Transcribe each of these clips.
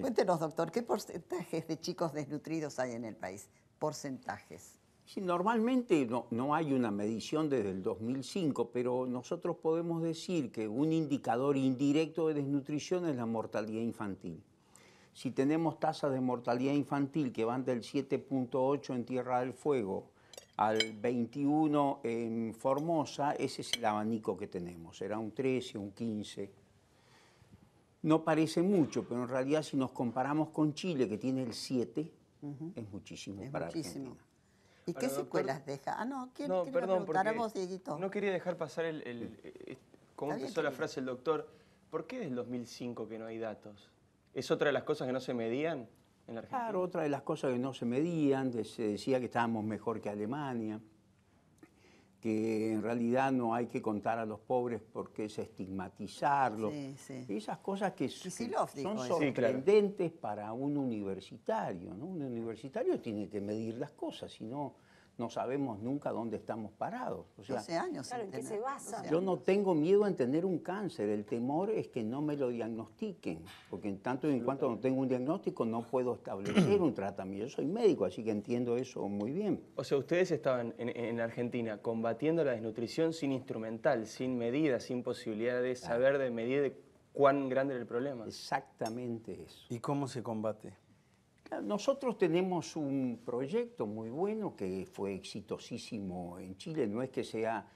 Cuéntenos, doctor, ¿qué porcentajes de chicos desnutridos hay en el país? Porcentajes. Sí, normalmente no, no, hay una medición desde el 2005, pero nosotros podemos decir que un indicador indirecto de desnutrición es la mortalidad infantil. Si tenemos tasas de mortalidad infantil que van del 7.8 en Tierra del Fuego al 21 en Formosa, ese es el abanico que tenemos. Era un 13, un 15 no parece mucho, pero en realidad si nos comparamos con Chile, que tiene el 7, es muchísimo ¿Y qué secuelas deja? Ah, no, ¿quién, no, a Dieguito? No quería dejar pasar el... Eh, como empezó la frase el doctor? ¿Por qué desde el 2005 que no hay datos? ¿Es otra de las cosas que no se medían en la Argentina? Claro, otra de las cosas que no se medían, se decía que estábamos mejor que Alemania que en realidad no hay que contar a los pobres porque es estigmatizarlos. Esas cosas que, son sorprendentes para un universitario. Un universitario tiene que medir las cosas, sino no no sabemos nunca dónde estamos parados. O sea, años. Claro, se basa? Yo no tengo miedo en tener un cáncer, el temor es que no me lo diagnostiquen, porque en tanto y en cuanto no tengo un diagnóstico no puedo establecer un tratamiento. Yo soy médico, así que entiendo eso muy bien. O sea, ustedes estaban en, Argentina combatiendo la desnutrición sin instrumental, sin medidas, sin posibilidad de saber, de medir cuán grande era el problema. Exactamente eso. ¿Y cómo se combate? Nosotros tenemos un proyecto muy bueno que fue exitosísimo en Chile. No es que sea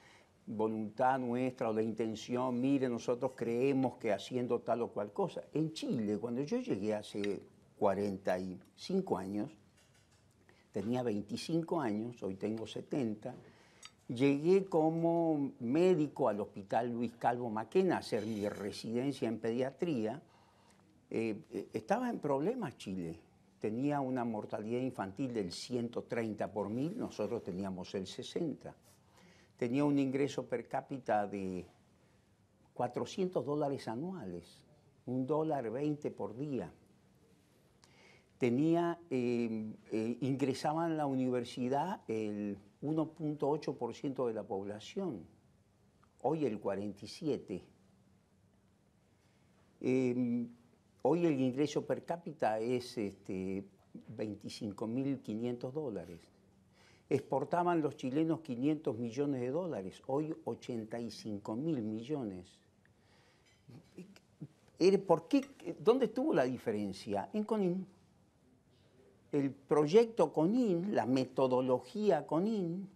voluntad nuestra o la intención, mire, nosotros creemos que haciendo tal o cual cosa. En Chile, cuando yo llegué hace 45 años, tenía 25 años, hoy tengo 70, llegué como médico al Hospital Luis Calvo Maquena a hacer mi residencia en pediatría. Eh, eh, estaba en problemas Chile tenía una mortalidad infantil del 130 por mil, nosotros teníamos el 60. Tenía un ingreso per cápita de 400 dólares anuales, un dólar 20 por día. Tenía, em, eh, ingresaba en la universidad el 1.8% de la población, hoy el 47%. Hoy el ingreso per cápita es 25.500 este, dólares. Exportaban los chilenos 500 millones de dólares, hoy 85.000 millones. Er, ¿Por qué? ¿Dónde estuvo la diferencia? En CONIN. El proyecto CONIN, la metodología CONIN,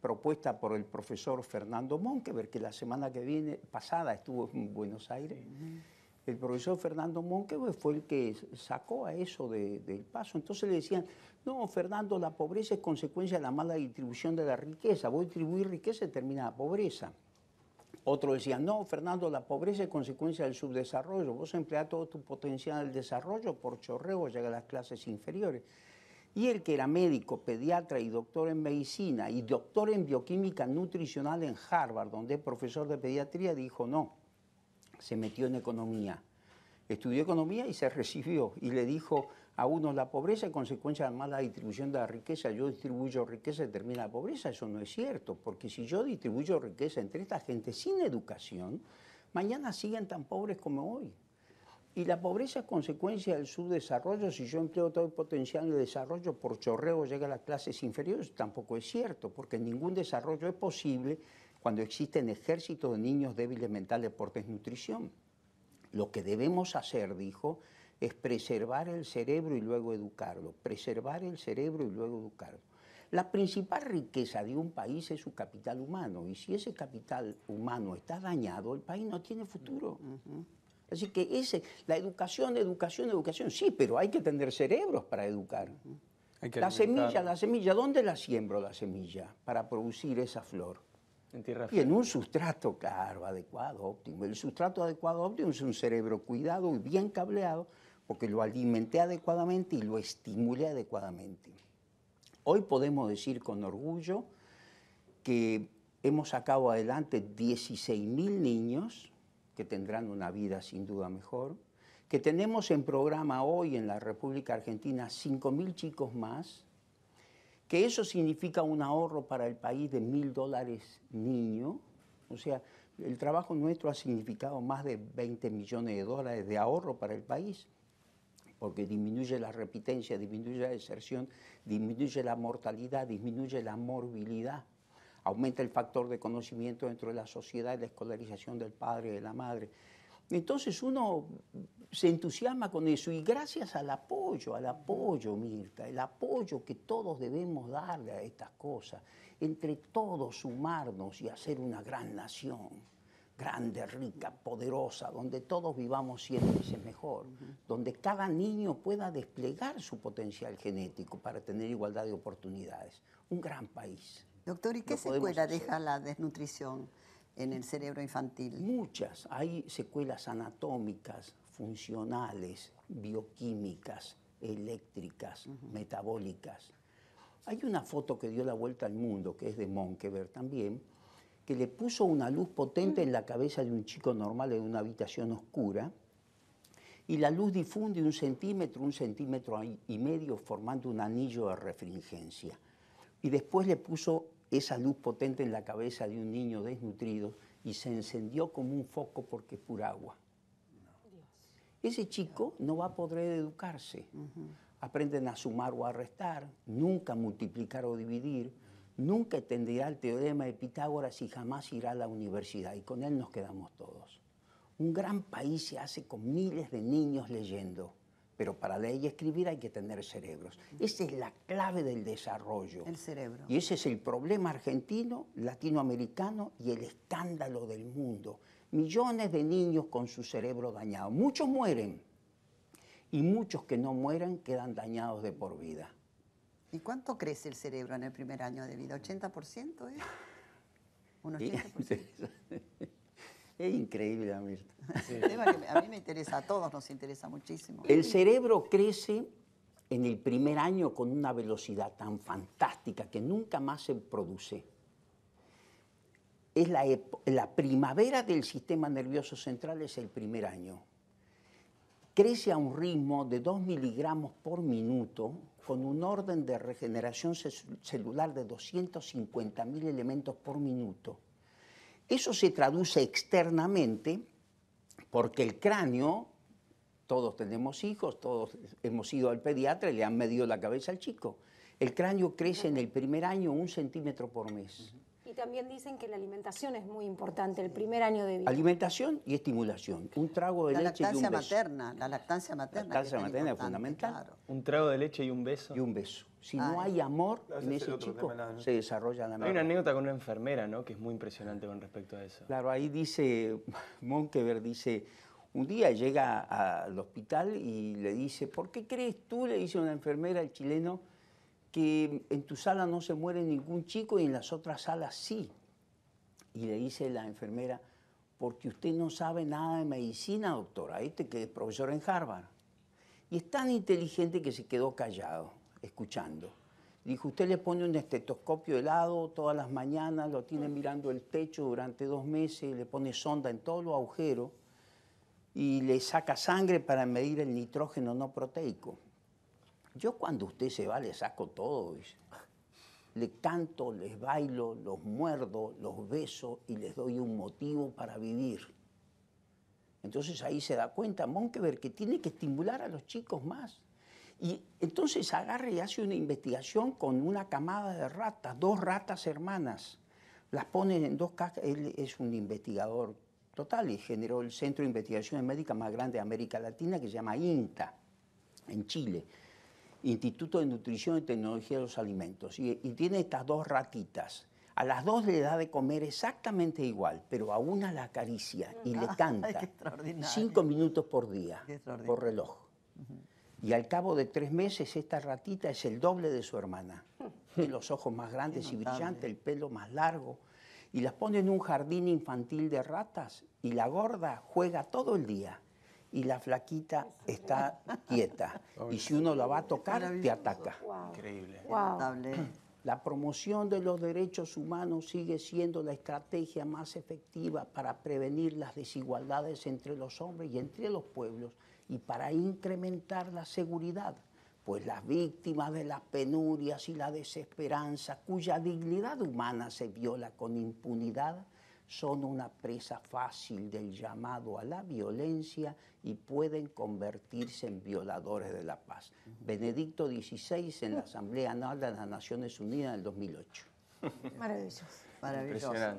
propuesta por el profesor Fernando Monkeberg, que la semana que viene pasada estuvo en Buenos Aires el profesor Fernando Monque fue el que sacó a eso del paso. Entonces le decían, no, Fernando, la pobreza es consecuencia de la mala distribución de la riqueza. Voy a distribuir riqueza y termina la pobreza. Otro decía, no, Fernando, la pobreza es consecuencia del subdesarrollo. Vos empleás todo tu potencial al desarrollo, por chorreo llega a las clases inferiores. Y el que era médico, pediatra y doctor en medicina y doctor en bioquímica nutricional en Harvard, donde es profesor de pediatría, dijo, no, se metió en economía. Estudió economía y se recibió y le dijo a uno la pobreza es consecuencia de mala distribución de la riqueza. Yo distribuyo riqueza y termina la pobreza. Eso no es cierto, porque si yo distribuyo riqueza entre esta gente sin educación, mañana siguen tan pobres como hoy. Y la pobreza es consecuencia del subdesarrollo. Si yo empleo todo el potencial de desarrollo por chorreo llega a las clases inferiores, tampoco es cierto, porque ningún desarrollo es posible cuando existen ejércitos de niños débiles mentales por desnutrición. Lo que debemos hacer, dijo, es preservar el cerebro y luego educarlo, preservar el cerebro y luego educarlo. La principal riqueza de un país es su capital humano y si ese capital humano está dañado, el país no tiene futuro. Así que la educación, educación, educación, sí, pero hay que tener cerebros para educar. la semilla, la semilla, ¿dónde la siembro la semilla para producir esa flor? En Y en un sustrato, claro, adecuado, óptimo. El sustrato adecuado, óptimo es un cerebro cuidado y bien cableado porque lo alimenté adecuadamente y lo estimulé adecuadamente. Hoy podemos decir con orgullo que hemos sacado adelante 16.000 niños que tendrán una vida sin duda mejor, que tenemos en programa hoy en la República Argentina 5.000 chicos más que eso significa un ahorro para el país de mil dólares niño. O sea, el trabajo nuestro ha significado más de 20 millones de dólares de ahorro para el país, porque disminuye la repitencia, disminuye la deserción, disminuye la mortalidad, disminuye la morbilidad, aumenta el factor de conocimiento dentro de la sociedad y la escolarización del padre y de la madre. Entonces uno se entusiasma con eso y gracias al apoyo, al apoyo, Mirta, el apoyo que todos debemos darle a estas cosas, entre todos sumarnos y hacer una gran nación, grande, rica, poderosa, donde todos vivamos siempre veces mejor, donde cada niño pueda desplegar su potencial genético para tener igualdad de oportunidades. Un gran país. Doctor, ¿y qué secuela deja la desnutrición? en el cerebro infantil? Muchas. Hay secuelas anatómicas, funcionales, bioquímicas, eléctricas, metabólicas. Hay una foto que dio la vuelta al mundo, que es de ver también, que le puso una luz potente en la cabeza de un chico normal en una habitación oscura, y la luz difunde un centímetro, un centímetro y medio, formando un anillo de refringencia. Y después le puso esa luz potente en la cabeza de un niño desnutrido y se encendió como un foco porque es pura agua. Ese chico no va a poder educarse. Aprenden a sumar o a restar, nunca multiplicar o dividir, nunca entenderá el teorema de Pitágoras y jamás irá a la universidad. Y con él nos quedamos todos. Un gran país se hace con miles de niños leyendo pero para leer y escribir hay que tener cerebros. Esa es la clave del desarrollo. El cerebro. Y ese es el problema argentino, latinoamericano y el escándalo del mundo. Millones de niños con su cerebro dañado. Muchos mueren y muchos que no mueren quedan dañados de por vida. ¿Y cuánto crece el cerebro en el primer año de vida? ¿80% es? Eh? 80%? Es increíble, a mí me interesa, a todos nos interesa muchísimo. El cerebro crece en el primer año con una velocidad tan fantástica que nunca más se produce. Es la, primavera del sistema nervioso central es el primer año. Crece a un ritmo de 2 miligramos por minuto con un orden de regeneración celular de mil elementos por minuto. Eso se traduce externamente porque el cráneo, todos tenemos hijos, todos hemos ido al pediatra y le han medido la cabeza al chico. El cráneo crece en el primer año un centímetro por mes también dicen que la alimentación es muy importante el primer año de vida. Alimentación y estimulación. Un trago de leche y un beso. la lactancia materna. La lactancia materna es fundamental. Un trago de leche y un beso. Y un beso. Si no hay amor en ese chico, se desarrolla la madre. Hay una anécdota con una enfermera, ¿no? Que es muy impresionante con respecto a eso. Claro, ahí dice, Monkever dice, un día llega al hospital y le dice, ¿por qué crees tú? Le dice una enfermera el chileno que en tu sala no se muere ningún chico y en las otras salas sí. Y le dice la enfermera, porque usted no sabe nada de medicina, doctora, este que es profesor en Harvard. Y es tan inteligente que se quedó callado, escuchando. Dijo, usted le pone un estetoscopio helado todas las mañanas, lo tiene mirando el techo durante dos meses, le pone sonda en todos los agujeros y le saca sangre para medir el nitrógeno no proteico. Yo cuando usted se va le saco todo, Le canto, les bailo, los muerdo, los beso y les doy un motivo para vivir. Entonces ahí se da cuenta Monkeberg que tiene que estimular a los chicos más. Y entonces agarra y hace una investigación con una camada de ratas, dos ratas hermanas. Las ponen en dos cajas. Él es un investigador total y generó el Centro de investigación Médica más grande de América Latina que se llama INTA, en Chile. Instituto de Nutrición y Tecnología de los Alimentos, y, tiene estas dos ratitas. A las dos le da de comer exactamente igual, pero a una la acaricia y le ah, canta. cinco minutos por día, por reloj. Y al cabo de tres meses, esta ratita es el doble de su hermana. Tiene los ojos más grandes y brillantes, el pelo más largo. Y las pone en un jardín infantil de ratas y la gorda juega todo el día y la flaquita está quieta. Y si uno la va a tocar, te ataca. Increíble. La promoción de los derechos humanos sigue siendo la estrategia más efectiva para prevenir las desigualdades entre los hombres y entre los pueblos y para incrementar la seguridad, pues las víctimas de las penurias y la desesperanza, cuya dignidad humana se viola con impunidad, son una presa fácil del llamado a la violencia y pueden convertirse en violadores de la paz. Benedicto XVI en la Asamblea Anual de las Naciones Unidas el 2008. Maravilloso. Maravilloso.